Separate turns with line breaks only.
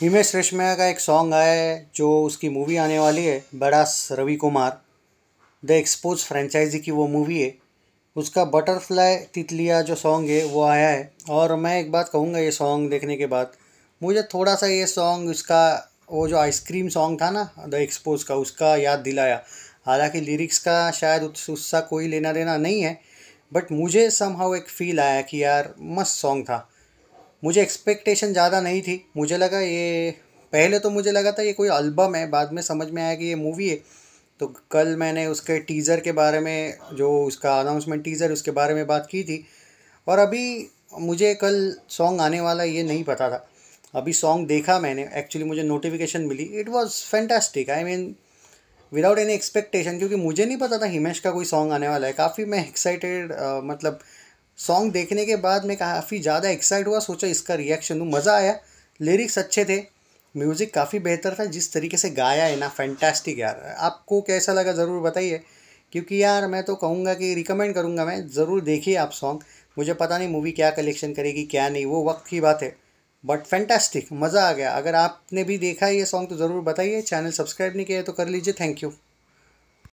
हिमेश रेशमिया का एक सॉन्ग आया है जो उसकी मूवी आने वाली है बड़ा Ravi Kumar the Xpose franchise की वो मूवी है उसका बटरफ्लाई तितलिया जो सॉन्ग है वो आया है और मैं एक बात कहूँगा ये सॉन्ग देखने के बाद मुझे थोड़ा सा ये सॉन्ग इसका वो जो आइसक्रीम सॉन्ग था ना द एक्सपोज का उसका याद दिलाया हालांकि लिरिक्स का शायद उसका कोई लेना देना नहीं है बट मुझे सम एक फ़ील आया कि यार मस्त सॉन्ग था मुझे एक्सपेक्टेशन ज़्यादा नहीं थी मुझे लगा ये पहले तो मुझे लगा था ये कोई अल्बम है बाद में समझ में आया कि ये मूवी है तो कल मैंने उसके टीज़र के बारे में जो उसका अनाउंसमेंट टीज़र उसके बारे में बात की थी और अभी मुझे कल सॉन्ग आने वाला ये नहीं पता था अभी सॉन्ग देखा मैंने एक्चुअली मुझे नोटिफिकेशन मिली it was fantastic I mean without any expectation क्योंकि मुझे नहीं पता था हिमेश का कोई सॉन्ग आने वाला है काफ़ी मैं एक्साइटेड uh, मतलब सॉन्ग देखने के बाद मैं काफ़ी ज़्यादा एक्साइट हुआ सोचा इसका रिएक्शन दूँ मज़ा आया लिरिक्स अच्छे थे म्यूज़िक काफ़ी बेहतर था जिस तरीके से गाया है ना फैंटास्टिक यार आपको कैसा लगा ज़रूर बताइए क्योंकि यार मैं तो कहूँगा कि रिकमेंड करूँगा मैं ज़रूर देखिए आप सॉन्ग मुझे पता नहीं मूवी क्या कलेक्शन करेगी क्या नहीं वो वक्त की बात है बट फैंटास्टिक मज़ा आ गया अगर आपने भी देखा है ये सॉन्ग तो ज़रूर बताइए चैनल सब्सक्राइब नहीं किया तो कर लीजिए थैंक यू